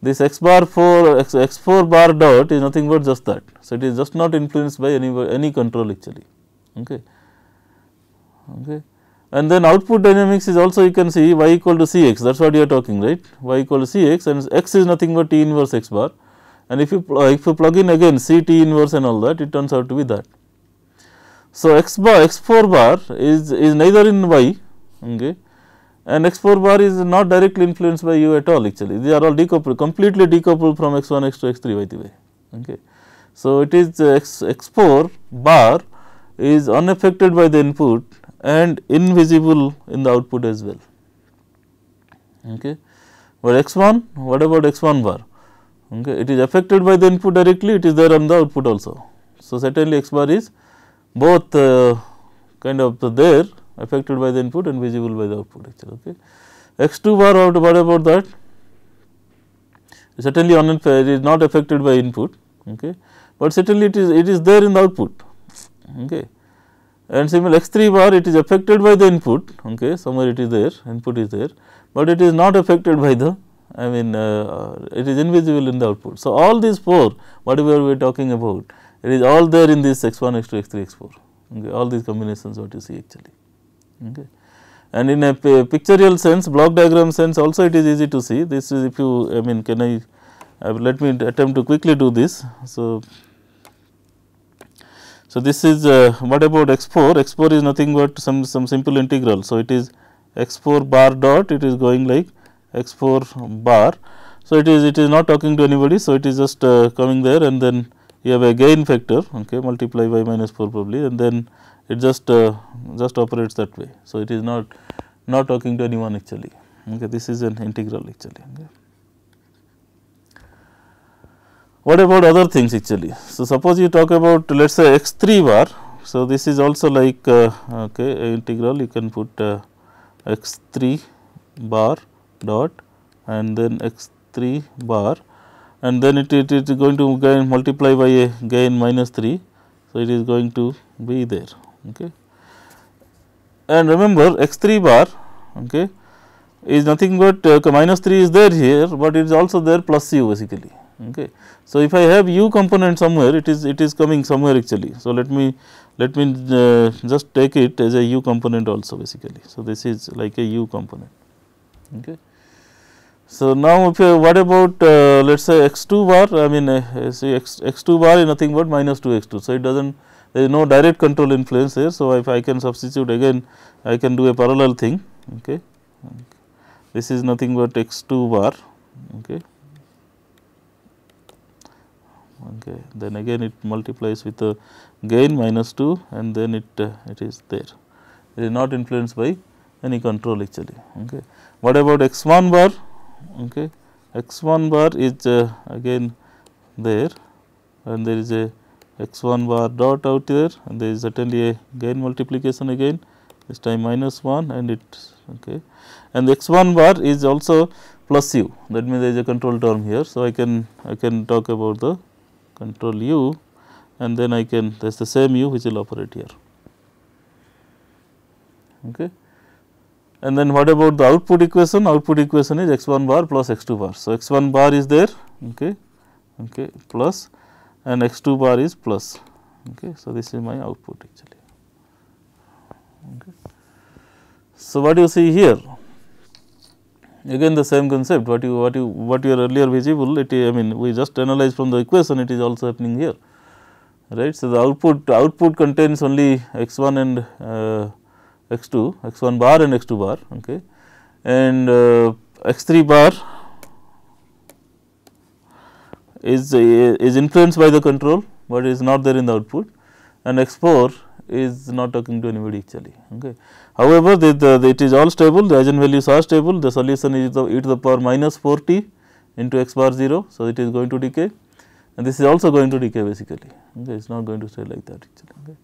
this x bar 4 x, x 4 bar dot is nothing but just that. So, it is just not influenced by any, any control actually. Okay. okay and then output dynamics is also you can see y equal to c x that is what you are talking right y equal to c x and x is nothing but t inverse x bar and if you if you plug in again c t inverse and all that it turns out to be that. So, x bar x 4 bar is is neither in y okay, and x 4 bar is not directly influenced by u at all actually they are all decoupled completely decoupled from x 1 x 2 x 3 y 3 okay. So, it is uh, x x 4 bar is unaffected by the input and invisible in the output as well. Okay. But x 1 what about x 1 bar? Okay. It is affected by the input directly it is there on the output also. So, certainly x bar is both uh, kind of there affected by the input and visible by the output actually. Okay. X 2 bar what about that? Certainly on it is not affected by input, okay. but certainly it is it is there in the output. Okay and similar x 3 bar it is affected by the input okay somewhere it is there input is there, but it is not affected by the I mean uh, it is invisible in the output. So, all these 4 whatever we are talking about it is all there in this x 1 x 2 x 3 x 4 okay all these combinations what you see actually. Okay. And in a pictorial sense block diagram sense also it is easy to see this is if you I mean can I, I uh, let me attempt to quickly do this. So, so, this is uh, what about x 4, x 4 is nothing but some, some simple integral. So, it is x 4 bar dot it is going like x 4 bar. So, it is it is not talking to anybody. So, it is just uh, coming there and then you have a gain factor okay, multiply by minus 4 probably and then it just uh, just operates that way. So, it is not not talking to anyone actually okay, this is an integral actually. Okay. What about other things actually? So, suppose you talk about let us say x 3 bar. So, this is also like uh, okay, integral you can put uh, x 3 bar dot and then x 3 bar and then it, it, it is going to gain multiply by a gain minus 3. So, it is going to be there. Okay. And remember x 3 bar okay, is nothing but uh, minus 3 is there here, but it is also there plus u basically. Okay. So, if I have u component somewhere it is it is coming somewhere actually. So, let me let me uh, just take it as a u component also basically. So, this is like a u component. Okay. So, now if you, what about uh, let us say x 2 bar I mean uh, x, x 2 bar is nothing but minus 2 x 2. So, it does not there is no direct control influence here. So, if I can substitute again I can do a parallel thing. okay. This is nothing but x 2 bar. Okay okay. then again it multiplies with the gain minus 2 and then it, uh, it is there. It is not influenced by any control actually. Okay. What about x 1 bar? Okay. x 1 bar is uh, again there and there is a x 1 bar dot out there and there is certainly a gain multiplication again this time minus 1 and it okay. and x 1 bar is also plus u that means there is a control term here. So, I can I can talk about the control u and then I can that is the same u which will operate here. Okay. And then what about the output equation? Output equation is x 1 bar plus x 2 bar. So, x 1 bar is there okay, okay, plus and x 2 bar is plus. Okay. So, this is my output actually. Okay. So, what do you see here? again the same concept what you what you what your earlier visible it I mean we just analyze from the equation it is also happening here right. So, the output output contains only x 1 and uh, x 2 x 1 bar and x 2 bar okay. and uh, x 3 bar is uh, is influenced by the control, but is not there in the output and x 4 is not talking to anybody actually. Okay. However, the, it is all stable, the eigenvalues are stable, the solution is the e to the power minus 4 t into x bar 0. So, it is going to decay and this is also going to decay basically, okay, it is not going to stay like that actually. Okay.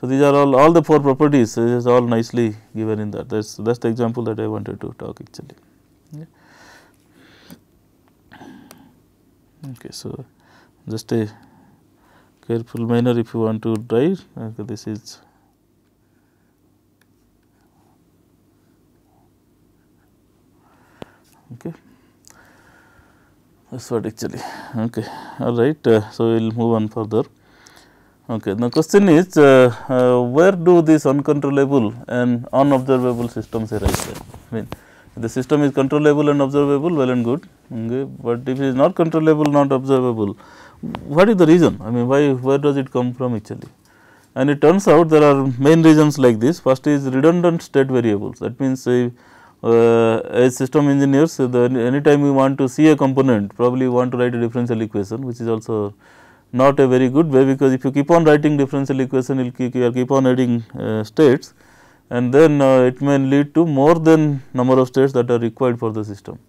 So, these are all, all the 4 properties, this is all nicely given in that, that is that is the example that I wanted to talk actually. Okay. Okay, so just a careful manner if you want to drive, okay, this is okay. That's what actually, okay, all right. Uh, so, we will move on further. Okay. Now, question is uh, uh, where do these uncontrollable and unobservable systems arise? I mean, the system is controllable and observable, well and good, okay. but if it is not controllable, not observable, what is the reason? I mean, why, where does it come from actually? And it turns out there are main reasons like this. First is redundant state variables, that means, uh, uh, as system engineers the time you want to see a component probably you want to write a differential equation which is also not a very good way because if you keep on writing differential equation you keep, you keep on adding uh, states and then uh, it may lead to more than number of states that are required for the system.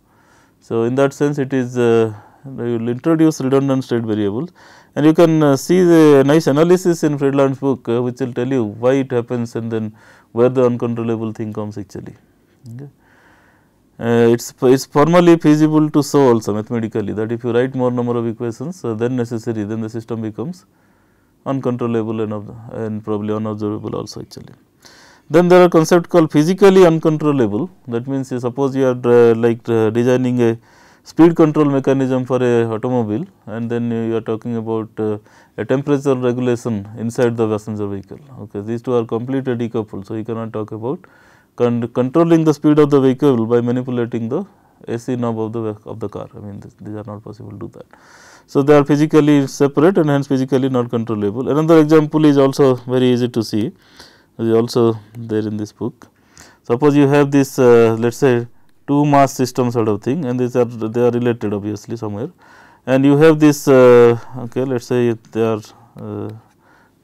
So, in that sense it is uh, you will introduce redundant state variables and you can uh, see the nice analysis in Friedland's book uh, which will tell you why it happens and then where the uncontrollable thing comes actually. Okay uh, it's it's formally feasible to show also mathematically that if you write more number of equations uh, necessary then the system becomes uncontrollable and, and probably unobservable also actually. Then there are concept called physically uncontrollable that means uh, suppose you are uh, like uh, designing a speed control mechanism for a automobile and then you are talking about uh, a temperature regulation inside the passenger vehicle okay these two are completely decoupled so you cannot talk about con controlling the speed of the vehicle by manipulating the AC knob of the of the car. I mean this, these are not possible to do that. So, they are physically separate and hence physically not controllable. Another example is also very easy to see, it is also there in this book. Suppose you have this uh, let us say two mass system sort of thing and these are they are related obviously somewhere and you have this uh, okay let us say they are uh,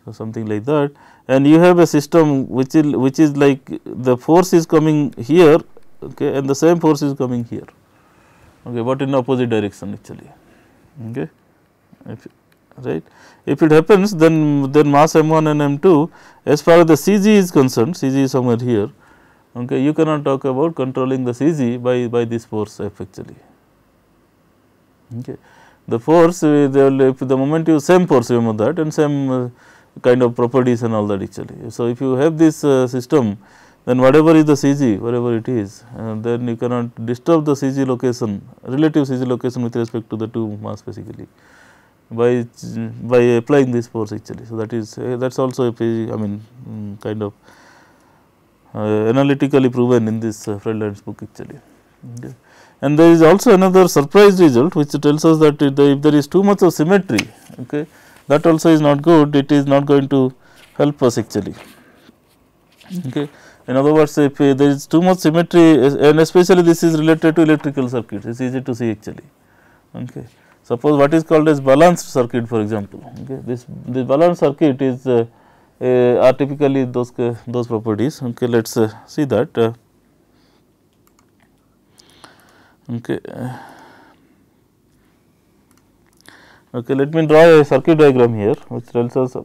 or something like that and you have a system which is which is like the force is coming here okay and the same force is coming here okay but in opposite direction actually okay if, right if it happens then then mass m1 and m2 as far as the cg is concerned cg is somewhere here okay you cannot talk about controlling the cg by by this force f actually okay the force uh, the moment you same force remember that and same uh, kind of properties and all that actually. So, if you have this uh, system then whatever is the CG whatever it is uh, then you cannot disturb the CG location relative CG location with respect to the two mass basically by by applying this force actually. So, that is uh, that is also a PG, I mean um, kind of uh, analytically proven in this uh, book actually. Okay. And there is also another surprise result which tells us that if there is too much of symmetry okay, that also is not good it is not going to help us actually. Okay. In other words if uh, there is too much symmetry and especially this is related to electrical circuits it is easy to see actually. Okay. Suppose what is called as balanced circuit for example, okay. this, this balanced circuit is uh, uh, are typically those uh, those properties. Okay, let us uh, see that. Uh, okay. Okay, let me draw a circuit diagram here which tells us uh,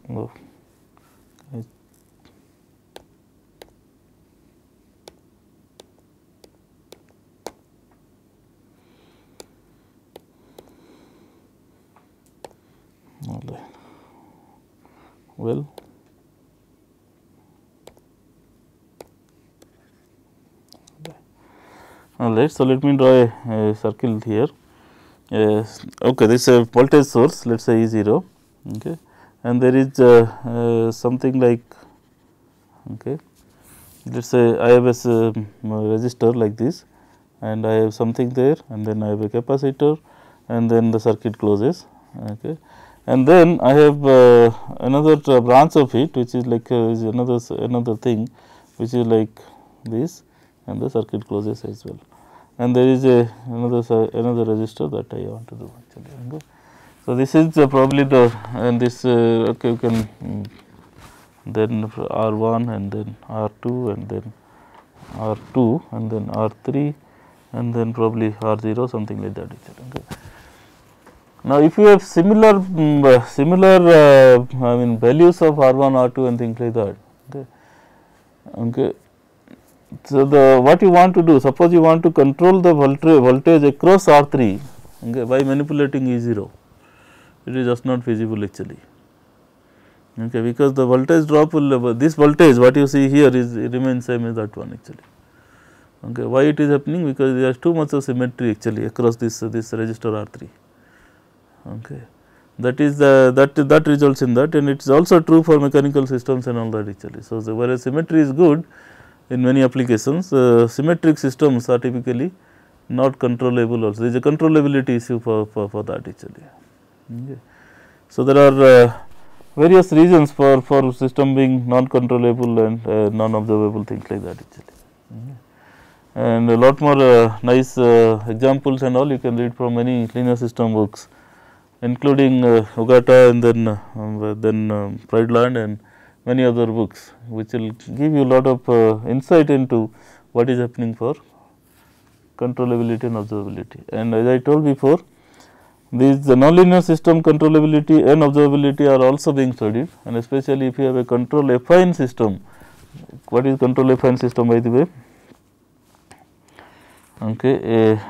well alright. so let me draw a, a circle here uh, okay, this is a voltage source let us say E 0 okay, and there is uh, uh something like okay, let us say I have um, a resistor like this and I have something there and then I have a capacitor and then the circuit closes. Okay. And then I have uh, another uh, branch of it which is like is another another thing which is like this and the circuit closes as well and there is a another another resistor that I want to do actually. Uh, so, this is the uh, probably the and this uh, okay you can mm, then R 1 and then R 2 and then R 2 and then R 3 and then probably R 0 something like that uh, Now, if you have similar um, similar uh, I mean values of R 1 R 2 and things like that okay, okay so, the what you want to do suppose you want to control the voltage across R 3 okay, by manipulating E 0 it is just not feasible actually okay, because the voltage drop will this voltage what you see here is remains same as that one actually. Okay. Why it is happening because there is too much of symmetry actually across this this resistor R 3 okay. that is the that that results in that and it is also true for mechanical systems and all that actually. So, whereas symmetry is good in many applications. Uh, symmetric systems are typically not controllable also, there is a controllability issue for, for, for that actually. Okay. So, there are uh, various reasons for, for system being non-controllable and uh, non-observable things like that actually. Okay. And a lot more uh, nice uh, examples and all you can read from many linear system books including uh, and then, uh, um, then um, Friedland and many other books which will give you lot of uh, insight into what is happening for controllability and observability. And as I told before, these the nonlinear system controllability and observability are also being studied and especially if you have a control affine system. What is control affine system by the way? Okay, a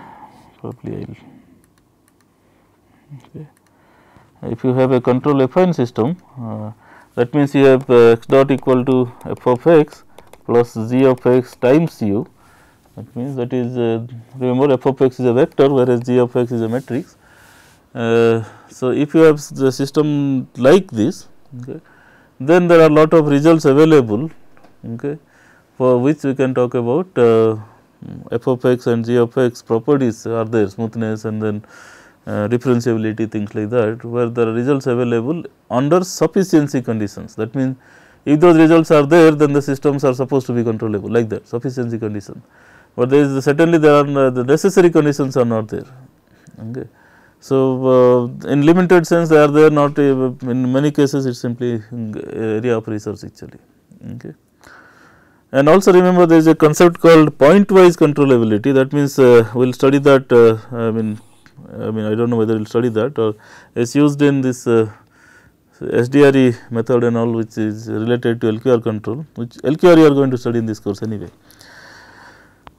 probably I will. Okay. If you have a control affine system, uh, that means, you have x dot equal to f of x plus g of x times u. That means, that is uh, remember f of x is a vector whereas g of x is a matrix. Uh, so, if you have the system like this, okay, then there are lot of results available okay, for which we can talk about uh, f of x and g of x properties are there smoothness and then uh, things like that where the results available under sufficiency conditions that means if those results are there then the systems are supposed to be controllable like that sufficiency condition but there is the certainly there are uh, the necessary conditions are not there okay so uh, in limited sense they are there not uh, in many cases it's simply area of research actually okay and also remember there is a concept called point wise controllability that means uh, we'll study that i mean I mean I do not know whether we will study that or it's used in this uh, SDRE method and all which is related to LQR control which LQR you are going to study in this course anyway.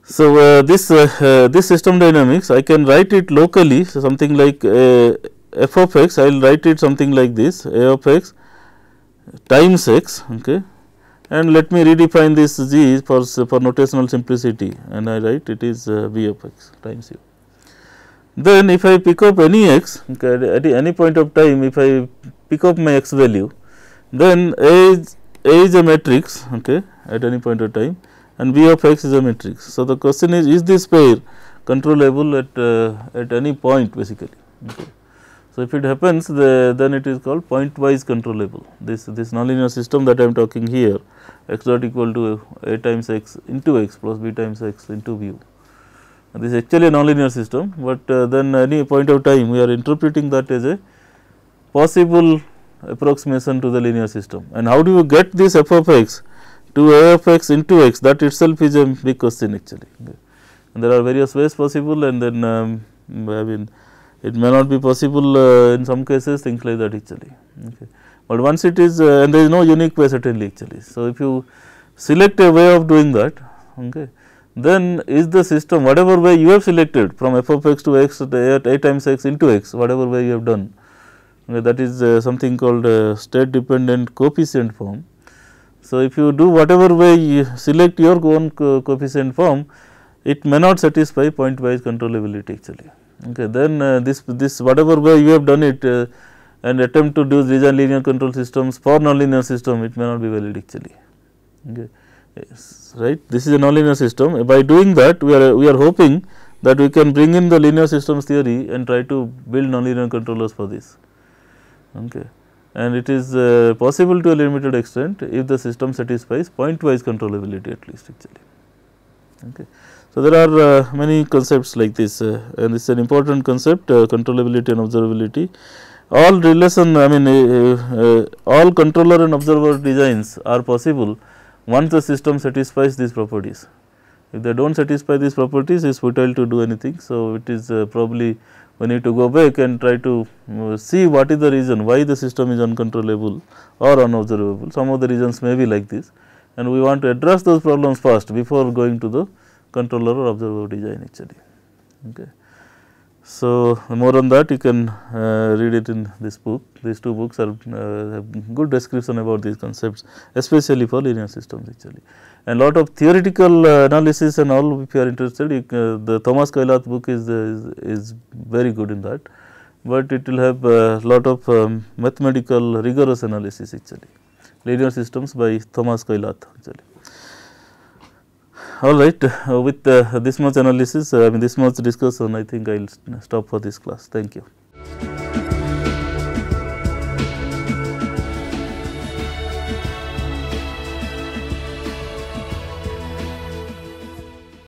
So, uh, this uh, uh this system dynamics I can write it locally so something like uh, f of x I will write it something like this a of x times x okay and let me redefine this g for for notational simplicity and I write it is uh, v of x times u. Then if I pick up any x at any point of time if I pick up my x value then A is, A is a matrix okay, at any point of time and B of x is a matrix. So, the question is is this pair controllable at, uh, at any point basically. Okay. So, if it happens the, then it is called point wise controllable this this nonlinear system that I am talking here x dot equal to a times x into x plus b times x into B this is actually a nonlinear system, but uh, then any point of time we are interpreting that as a possible approximation to the linear system. And how do you get this f of x to a of x into x that itself is a big question actually. And there are various ways possible and then um, I mean it may not be possible uh, in some cases things like that actually. Okay. But once it is uh, and there is no unique way certainly actually. So, if you select a way of doing that okay, then is the system whatever way you have selected from f of x to x to a, a times x into x whatever way you have done okay, that is uh, something called uh, state dependent coefficient form. So, if you do whatever way you select your own co coefficient form it may not satisfy point wise controllability actually. Okay, then uh, this this whatever way you have done it uh, and attempt to do design linear control systems for nonlinear system it may not be valid actually. Okay yes, right. This is a nonlinear system. By doing that, we are we are hoping that we can bring in the linear systems theory and try to build nonlinear controllers for this. Okay. And it is uh, possible to a limited extent if the system satisfies pointwise controllability at least actually. Okay. So, there are uh, many concepts like this uh, and this is an important concept uh, controllability and observability. All relation I mean uh, uh, uh, all controller and observer designs are possible once the system satisfies these properties. If they do not satisfy these properties, it is futile to do anything. So, it is uh, probably we need to go back and try to uh, see what is the reason why the system is uncontrollable or unobservable. Some of the reasons may be like this and we want to address those problems first before going to the controller or observable design actually. Okay. So, more on that you can uh, read it in this book, these two books are uh, good description about these concepts especially for linear systems actually. And lot of theoretical uh, analysis and all if you are interested, you, uh, the Thomas Kailath book is, uh, is, is, very good in that, but it will have a uh, lot of um, mathematical rigorous analysis actually, linear systems by Thomas Kailath actually all right uh, with uh, this much analysis, uh, I mean this much discussion I think I will stop for this class. Thank you.